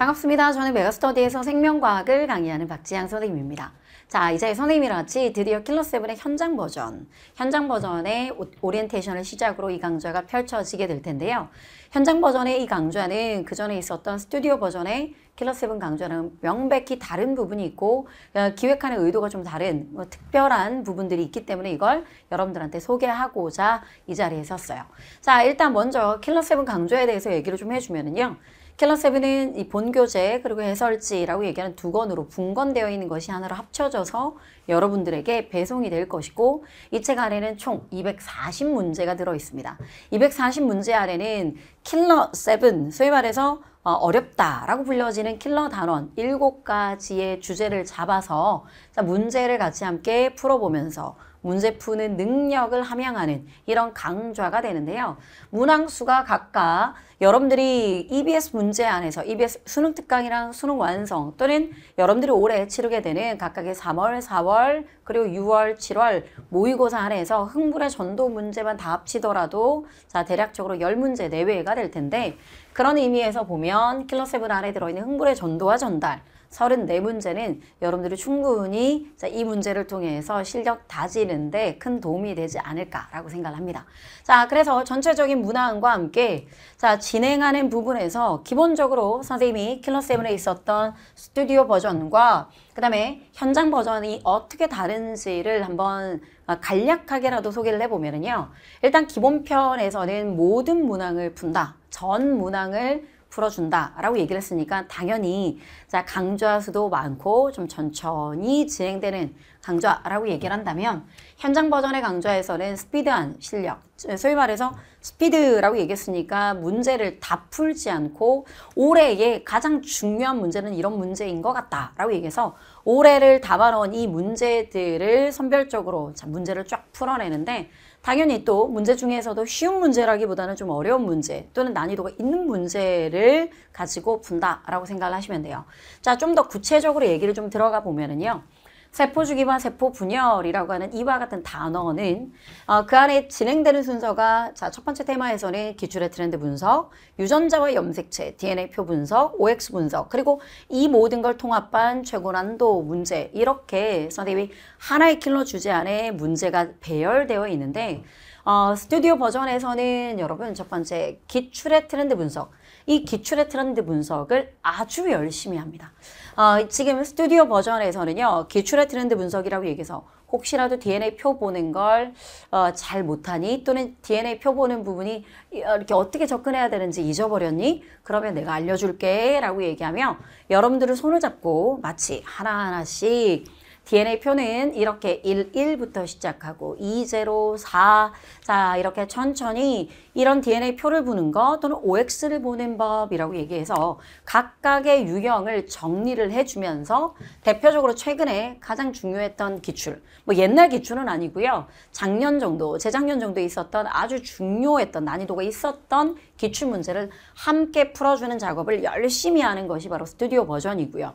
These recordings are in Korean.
반갑습니다. 저는 메가스터디에서 생명과학을 강의하는 박지향 선생님입니다. 자, 이제 선생님이랑 같이 드디어 킬러세븐의 현장 버전, 현장 버전의 오리엔테이션을 시작으로 이 강좌가 펼쳐지게 될 텐데요. 현장 버전의 이 강좌는 그 전에 있었던 스튜디오 버전의 킬러세븐 강좌는 명백히 다른 부분이 있고 어, 기획하는 의도가 좀 다른 뭐 특별한 부분들이 있기 때문에 이걸 여러분들한테 소개하고자 이 자리에 섰어요. 자, 일단 먼저 킬러세븐 강좌에 대해서 얘기를 좀 해주면은요. 킬러세븐은이 본교재 그리고 해설지라고 얘기하는 두 권으로 분권되어 있는 것이 하나로 합쳐져서 여러분들에게 배송이 될 것이고 이 책아래는총 240문제가 들어 있습니다. 240문제 아래는 킬러 세븐, 소위 말해서 어, 어렵다라고 불려지는 킬러 단원 7가지의 주제를 잡아서 문제를 같이 함께 풀어보면서 문제 푸는 능력을 함양하는 이런 강좌가 되는데요. 문항수가 각각 여러분들이 EBS 문제 안에서 EBS 수능 특강이랑 수능 완성 또는 여러분들이 올해 치르게 되는 각각의 3월, 4월 그리고 6월, 7월 모의고사 안에서 흥분의 전도 문제만 다 합치더라도 자 대략적으로 10문제 내외가 될 텐데 그런 의미에서 보면 킬러 세븐 안에 들어있는 흥분의 전도와 전달 34문제는 여러분들이 충분히 자, 이 문제를 통해서 실력 다지는데 큰 도움이 되지 않을까라고 생각합니다. 자, 그래서 전체적인 문항과 함께 자, 진행하는 부분에서 기본적으로 선생님이 킬러세븐에 있었던 스튜디오 버전과 그 다음에 현장 버전이 어떻게 다른지를 한번 아, 간략하게라도 소개를 해보면요. 일단 기본편에서는 모든 문항을 푼다. 전 문항을 풀어준다라고 얘기를 했으니까 당연히 자 강좌 수도 많고 좀 천천히 진행되는 강좌라고 얘기를 한다면 현장 버전의 강좌에서는 스피드한 실력 소위 말해서 스피드라고 얘기했으니까 문제를 다 풀지 않고 올해의 가장 중요한 문제는 이런 문제인 것 같다라고 얘기해서 올해를 담아놓은 이 문제들을 선별적으로 자 문제를 쫙 풀어내는데 당연히 또 문제 중에서도 쉬운 문제라기보다는 좀 어려운 문제 또는 난이도가 있는 문제를 가지고 분다라고 생각을 하시면 돼요. 자, 좀 더 구체적으로 얘기를 좀 들어가 보면은요. 세포주기반 세포분열이라고 하는 이와 같은 단어는 어, 그 안에 진행되는 순서가 자, 첫 번째 테마에서는 기출의 트렌드 분석, 유전자와 염색체, DNA표 분석, OX 분석, 그리고 이 모든 걸 통합한 최고난도 문제 이렇게 선생님이 하나의 킬러 주제 안에 문제가 배열되어 있는데 어, 스튜디오 버전에서는 여러분 첫 번째 기출의 트렌드 분석 이 기출의 트렌드 분석을 아주 열심히 합니다. 어, 지금 스튜디오 버전에서는요. 기출의 트렌드 분석이라고 얘기해서 혹시라도 DNA 표 보는 걸잘 어, 못하니 또는 DNA 표 보는 부분이 어, 이렇게 어떻게 접근해야 되는지 잊어버렸니? 그러면 내가 알려줄게 라고 얘기하며 여러분들을 손을 잡고 마치 하나하나씩 DNA 표는 이렇게 1, 1부터 시작하고 2, 0, 4, 자 이렇게 천천히 이런 DNA 표를 보는 것 또는 OX를 보는 법이라고 얘기해서 각각의 유형을 정리를 해주면서 대표적으로 최근에 가장 중요했던 기출, 뭐 옛날 기출은 아니고요. 작년 정도, 재작년 정도에 있었던 아주 중요했던 난이도가 있었던 기출 문제를 함께 풀어주는 작업을 열심히 하는 것이 바로 스튜디오 버전이고요.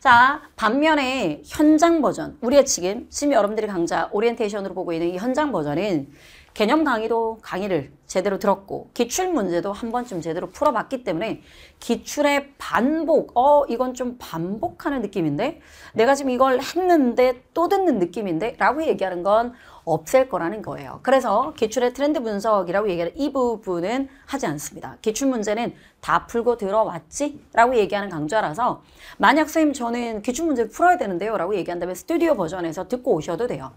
자, 반면에 현장 버전, 우리의 지금 지금 여러분들이 강좌 오리엔테이션으로 보고 있는 이 현장 버전은 개념 강의도 강의를 제대로 들었고 기출 문제도 한 번쯤 제대로 풀어봤기 때문에 기출의 반복, 어 이건 좀 반복하는 느낌인데 내가 지금 이걸 했는데 또 듣는 느낌인데 라고 얘기하는 건 없앨 거라는 거예요. 그래서 기출의 트렌드 분석이라고 얘기하는 이 부분은 하지 않습니다. 기출 문제는 다 풀고 들어왔지? 라고 얘기하는 강좌라서 만약 선생님 저는 기출 문제 풀어야 되는데요 라고 얘기한다면 스튜디오 버전에서 듣고 오셔도 돼요.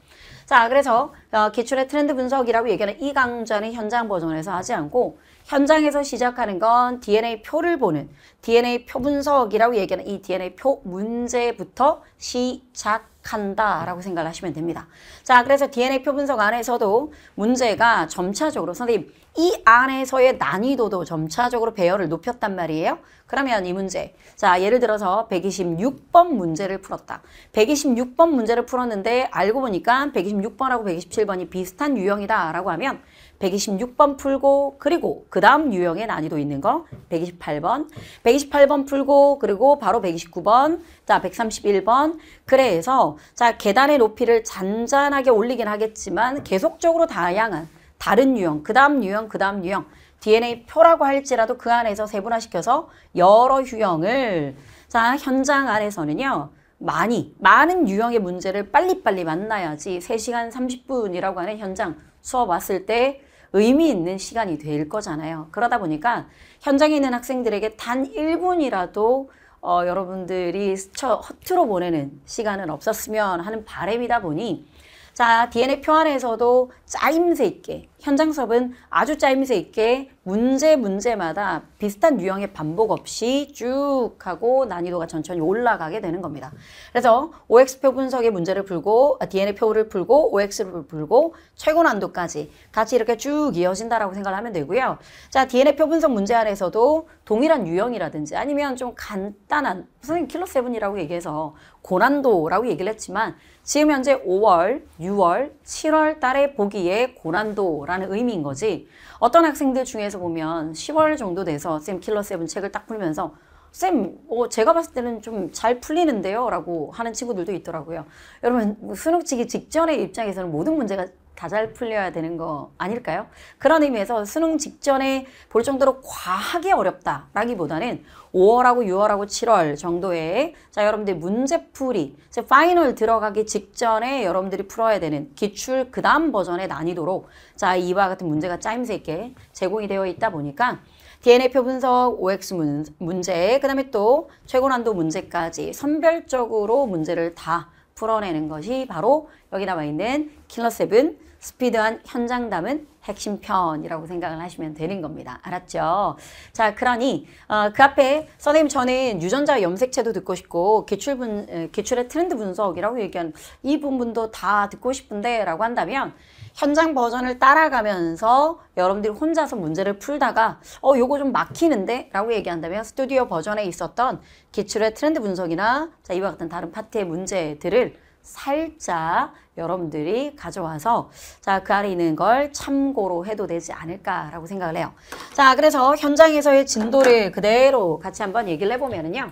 자 그래서 어, 기출의 트렌드 분석이라고 얘기하는 이 강좌는 현장 버전에서 하지 않고 현장에서 시작하는 건 DNA 표를 보는 DNA 표 분석이라고 얘기하는 이 DNA 표 문제부터 시작 간다라고 생각 하시면 됩니다. 자, 그래서 DNA 표 분석 안에서도 문제가 점차적으로 선생님 이 안에서의 난이도도 점차적으로 배열을 높였단 말이에요. 그러면 이 문제, 자 예를 들어서 126번 문제를 풀었다. 126번 문제를 풀었는데 알고 보니까 126번하고 127번이 비슷한 유형이다 라고 하면 126번 풀고 그리고 그 다음 유형의 난이도 있는 거 128번 128번 풀고 그리고 바로 129번 자 131번 그래서 자 계단의 높이를 잔잔하게 올리긴 하겠지만 계속적으로 다양한 다른 유형, 그 다음 유형, 그 다음 유형 DNA표라고 할지라도 그 안에서 세분화시켜서 여러 유형을 자 현장 안에서는요. 많이, 많은 유형의 문제를 빨리빨리 만나야지 세시간 삼십 분이라고 하는 현장 수업 왔을 때 의미 있는 시간이 될 거잖아요. 그러다 보니까 현장에 있는 학생들에게 단 일분이라도 어, 여러분들이 스쳐 허투루 보내는 시간은 없었으면 하는 바램이다 보니 자 DNA표 안에서도 짜임새 있게 현장 수업은 아주 짜임새 있게 문제 문제마다 비슷한 유형의 반복 없이 쭉 하고 난이도가 천천히 올라가게 되는 겁니다. 그래서 OX표 분석의 문제를 풀고 아, DNA표를 풀고 OX를 풀고 최고 난도까지 같이 이렇게 쭉 이어진다라고 생각을 하면 되고요. 자, DNA표 분석 문제 안에서도 동일한 유형이라든지 아니면 좀 간단한 선생님 킬러 세븐이라고 얘기해서 고난도라고 얘기를 했지만 지금 현재 5월, 6월, 7월 달에 보기에 고난도라 라는 의미인 거지 어떤 학생들 중에서 보면 10월 정도 돼서 쌤 킬러 세븐 책을 딱 풀면서 쌤, 어, 제가 봤을 때는 좀 잘 풀리는데요? 라고 하는 친구들도 있더라고요. 여러분, 뭐 수능치기 직전의 입장에서는 모든 문제가 다잘 풀려야 되는 거 아닐까요? 그런 의미에서 수능 직전에 볼 정도로 과하게 어렵다라기보다는 5월하고 6월하고 7월 정도에 자 여러분들 문제풀이 파이널 들어가기 직전에 여러분들이 풀어야 되는 기출 그 다음 버전의 난이도로 자 이와 같은 문제가 짜임새 있게 제공이 되어 있다 보니까 DNA표 분석, OX 문제, 그 다음에 또 최고난도 문제까지 선별적으로 문제를 다 풀어내는 것이 바로 여기 나와 있는 킬러 세븐 스피드한 현장담은 핵심편이라고 생각을 하시면 되는 겁니다. 알았죠? 자, 그러니 어, 그 앞에 선생님 저는 유전자 염색체도 듣고 싶고 기출분, 기출의 트렌드 분석이라고 얘기한 이 부분도 다 듣고 싶은데 라고 한다면 현장 버전을 따라가면서 여러분들이 혼자서 문제를 풀다가 어 요거 좀 막히는데 라고 얘기한다면 스튜디오 버전에 있었던 기출의 트렌드 분석이나 자 이와 같은 다른 파트의 문제들을 살짝 여러분들이 가져와서 자, 그 아래 있는 걸 참고로 해도 되지 않을까라고 생각을 해요. 자, 그래서 현장에서의 진도를 그대로 같이 한번 얘기를 해보면은요.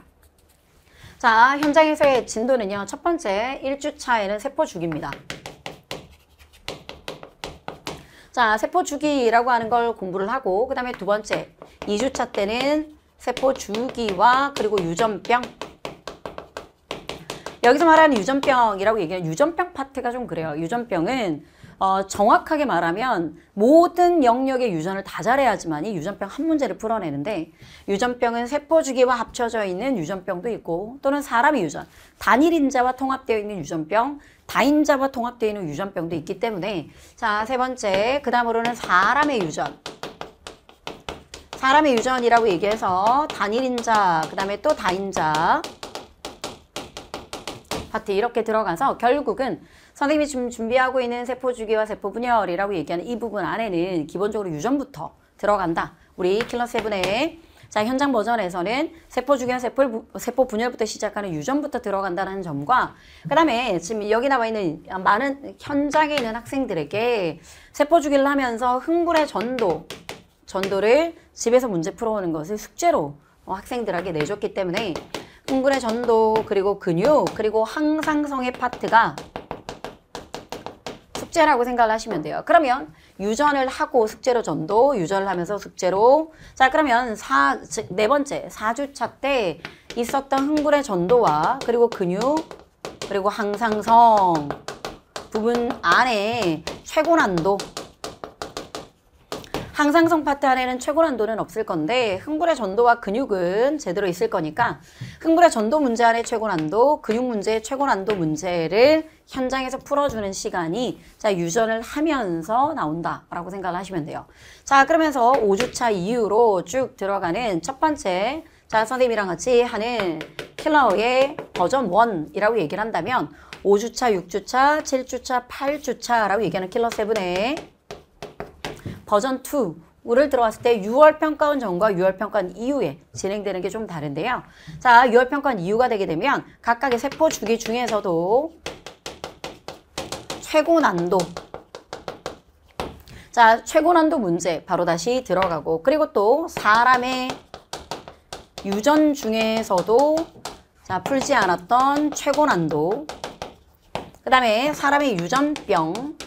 자, 현장에서의 진도는요. 첫 번째, 1주차에는 세포 주기입니다 자, 세포 주기라고 하는 걸 공부를 하고 그 다음에 두 번째, 2주차 때는 세포 주기와 그리고 유전병 여기서 말하는 유전병이라고 얘기하는 유전병 파트가 좀 그래요. 유전병은 어, 정확하게 말하면 모든 영역의 유전을 다 잘해야지만이 유전병 한 문제를 풀어내는데 유전병은 세포주기와 합쳐져 있는 유전병도 있고 또는 사람의 유전, 단일인자와 통합되어 있는 유전병, 다인자와 통합되어 있는 유전병도 있기 때문에 자 세 번째 그 다음으로는 사람의 유전 사람의 유전이라고 얘기해서 단일인자 그 다음에 또 다인자 파트 이렇게 들어가서 결국은 선생님이 지금 준비하고 있는 세포주기와 세포분열이라고 얘기하는 이 부분 안에는 기본적으로 유전부터 들어간다. 우리 킬러세븐의 자 현장 버전에서는 세포주기와 세포, 분열부터 시작하는 유전부터 들어간다는 점과 그 다음에 지금 여기 나와 있는 많은 현장에 있는 학생들에게 세포주기를 하면서 흥분의 전도, 전도를 집에서 문제 풀어오는 것을 숙제로 학생들에게 내줬기 때문에 흉근의 전도 그리고 근육 그리고 항상성의 파트가 숙제라고 생각을 하시면 돼요. 그러면 유전을 하고 숙제로 전도, 유전을 하면서 숙제로 자 그러면 사, 네 번째 사주차때 있었던 흥굴의 전도와 그리고 근육 그리고 항상성 부분 안에 최고난도 상상성 파트 안에는 최고난도는 없을 건데 흥분의 전도와 근육은 제대로 있을 거니까 흥분의 전도 문제 안에 최고난도, 근육 문제의 최고난도 문제를 현장에서 풀어주는 시간이 자 유전을 하면서 나온다라고 생각 하시면 돼요. 자 그러면서 5주차 이후로 쭉 들어가는 첫 번째 자 선생님이랑 같이 하는 킬러의 버전 1이라고 얘기를 한다면 5주차, 6주차, 7주차, 8주차라고 얘기하는 킬러 7의 버전 2를 들어왔을 때 6월 평가원 전과 6월 평가원 이후에 진행되는 게 좀 다른데요. 자, 6월 평가원 이후가 되게 되면 각각의 세포 주기 중에서도 최고 난도 자, 최고 난도 문제 바로 다시 들어가고 그리고 또 사람의 유전 중에서도 자, 풀지 않았던 최고 난도 그 다음에 사람의 유전병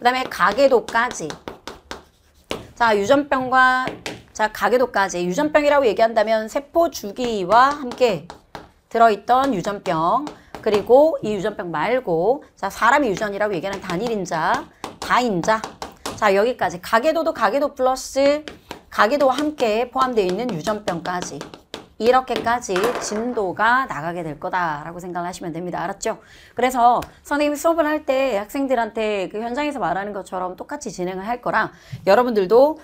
그 다음에 가계도까지 자 유전병과 자 가계도까지 유전병이라고 얘기한다면 세포 주기와 함께 들어있던 유전병 그리고 이 유전병 말고 자 사람이 유전이라고 얘기하는 단일인자 다인자 자 여기까지 가계도도 가계도 플러스 가계도와 함께 포함되어 있는 유전병까지 이렇게까지 진도가 나가게 될 거다라고 생각 하시면 됩니다. 알았죠? 그래서 선생님이 수업을 할 때 학생들한테 그 현장에서 말하는 것처럼 똑같이 진행을 할거라 여러분들도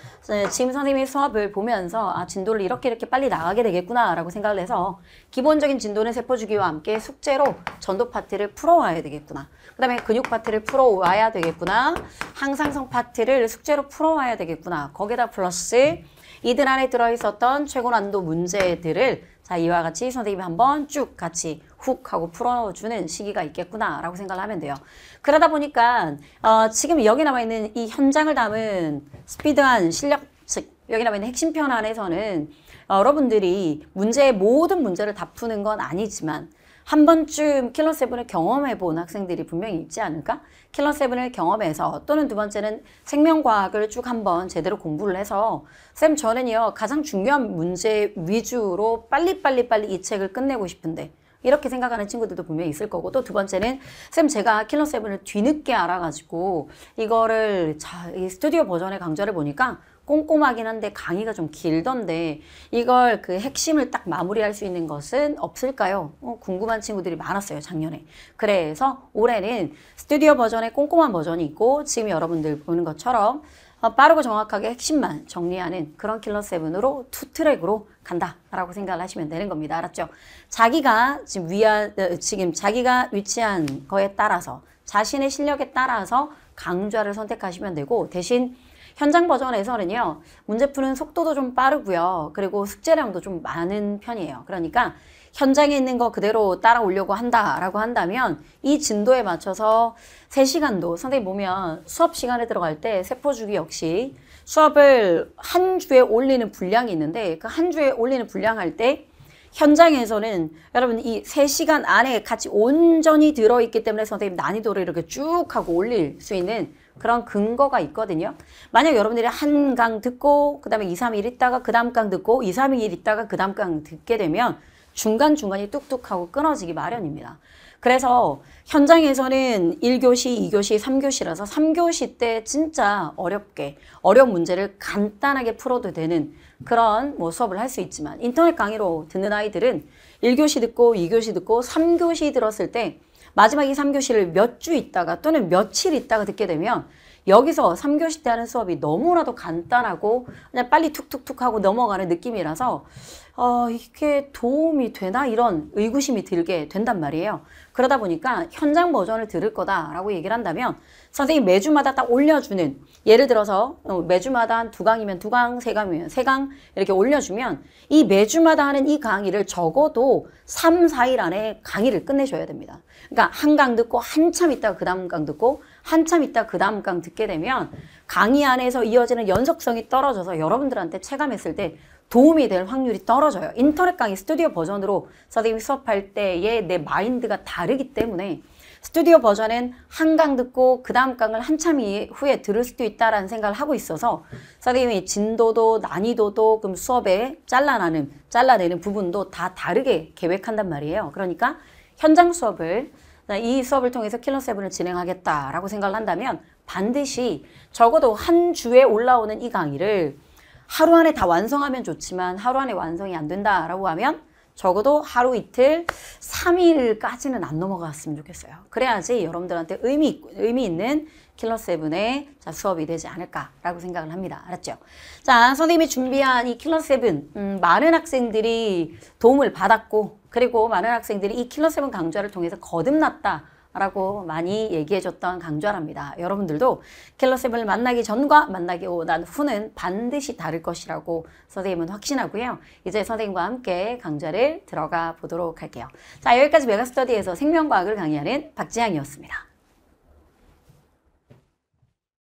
지금 선생님이 수업을 보면서 아 진도를 이렇게 이렇게 빨리 나가게 되겠구나라고 생각을 해서 기본적인 진도는 세포주기와 함께 숙제로 전도 파트를 풀어와야 되겠구나. 그 다음에 근육 파트를 풀어와야 되겠구나. 항상성 파트를 숙제로 풀어와야 되겠구나. 거기다 플러스 이들 안에 들어있었던 최고난도 문제들을 자 이와 같이 선생님이 한번 쭉 같이 훅 하고 풀어주는 시기가 있겠구나라고 생각을 하면 돼요. 그러다 보니까 어, 지금 여기 남아있는 이 현장을 담은 스피드한 실력 즉 여기 남아있는 핵심 편 안에서는 어, 여러분들이 문제의 모든 문제를 다 푸는 건 아니지만 한 번쯤 킬러 세븐을 경험해 본 학생들이 분명히 있지 않을까? 킬러 세븐을 경험해서 또는 두 번째는 생명과학을 쭉 한 번 제대로 공부를 해서 쌤 저는요 가장 중요한 문제 위주로 빨리빨리 빨리 이 책을 끝내고 싶은데 이렇게 생각하는 친구들도 분명히 있을 거고 또 두 번째는 쌤 제가 킬러 세븐을 뒤늦게 알아가지고 이거를 자, 이 스튜디오 버전의 강좌를 보니까 꼼꼼하긴 한데 강의가 좀 길던데 이걸 그 핵심을 딱 마무리할 수 있는 것은 없을까요? 어, 궁금한 친구들이 많았어요 작년에 그래서 올해는 스튜디오 버전의 꼼꼼한 버전이 있고 지금 여러분들 보는 것처럼 어, 빠르고 정확하게 핵심만 정리하는 그런 킬러7으로 투 트랙으로 간다라고 생각을 하시면 되는 겁니다. 알았죠? 자기가 지금 위아, 어, 지금 자기가 위치한 거에 따라서 자신의 실력에 따라서 강좌를 선택하시면 되고 대신 현장 버전에서는요. 문제 푸는 속도도 좀 빠르고요. 그리고 숙제량도 좀 많은 편이에요. 그러니까 현장에 있는 거 그대로 따라오려고 한다라고 한다면 이 진도에 맞춰서 3시간도 선생님 보면 수업 시간에 들어갈 때 세포주기 역시 수업을 한 주에 올리는 분량이 있는데 그 한 주에 올리는 분량 할 때 현장에서는 여러분 이 3시간 안에 같이 온전히 들어있기 때문에 선생님 난이도를 이렇게 쭉 하고 올릴 수 있는 그런 근거가 있거든요. 만약 여러분들이 한 강 듣고 그 다음에 2, 3일 있다가 그 다음 강 듣고 2, 3일 있다가 그 다음 강 듣게 되면 중간중간이 뚝뚝하고 끊어지기 마련입니다. 그래서 현장에서는 1교시, 2교시, 3교시라서 3교시 때 진짜 어렵게 어려운 문제를 간단하게 풀어도 되는 그런 뭐 수업을 할 수 있지만 인터넷 강의로 듣는 아이들은 1교시 듣고 2교시 듣고 3교시 들었을 때 마지막 이 3교시를 몇 주 있다가 또는 며칠 있다가 듣게 되면 여기서 3교시 때 하는 수업이 너무나도 간단하고 그냥 빨리 툭툭툭 하고 넘어가는 느낌이라서 어, 이게 도움이 되나 이런 의구심이 들게 된단 말이에요. 그러다 보니까 현장 버전을 들을 거다라고 얘기를 한다면 선생님 매주마다 딱 올려주는 예를 들어서 어, 매주마다 한 두 강이면 두 강, 세 강이면 세 강 이렇게 올려주면 이 매주마다 하는 이 강의를 적어도 3, 4일 안에 강의를 끝내셔야 됩니다. 그러니까 한 강 듣고 한참 있다가 그 다음 강 듣고 한참 있다 그 다음 강 듣게 되면 강의 안에서 이어지는 연속성이 떨어져서 여러분들한테 체감했을 때 도움이 될 확률이 떨어져요. 인터넷 강의 스튜디오 버전으로 선생님이 수업할 때의 내 마인드가 다르기 때문에 스튜디오 버전은한강 듣고 그 다음 강을 한참 후에 들을 수도 있다라는 생각을 하고 있어서 선생님이 진도도 난이도도 그럼 수업에 잘라나는 잘라내는 부분도 다 다르게 계획한단 말이에요. 그러니까 현장 수업을 이 수업을 통해서 킬러 세븐을 진행하겠다라고 생각을 한다면 반드시 적어도 한 주에 올라오는 이 강의를 하루 안에 다 완성하면 좋지만 하루 안에 완성이 안 된다라고 하면 적어도 하루 이틀, 삼일까지는안 넘어갔으면 좋겠어요. 그래야지 여러분들한테 의미, 의미 있는 킬러 세븐의 수업이 되지 않을까라고 생각을 합니다. 알았죠? 자, 선생님이 준비한 이 킬러 세븐, 음, 많은 학생들이 도움을 받았고, 그리고 많은 학생들이 이 킬러 세븐 강좌를 통해서 거듭났다. 라고 많이 얘기해줬던 강좌랍니다. 여러분들도 켈러쌤을 만나기 전과 만나기 후난 후는 반드시 다를 것이라고 선생님은 확신하고요. 이제 선생님과 함께 강좌를 들어가 보도록 할게요. 자 여기까지 메가스터디에서 생명과학을 강의하는 박지향이었습니다.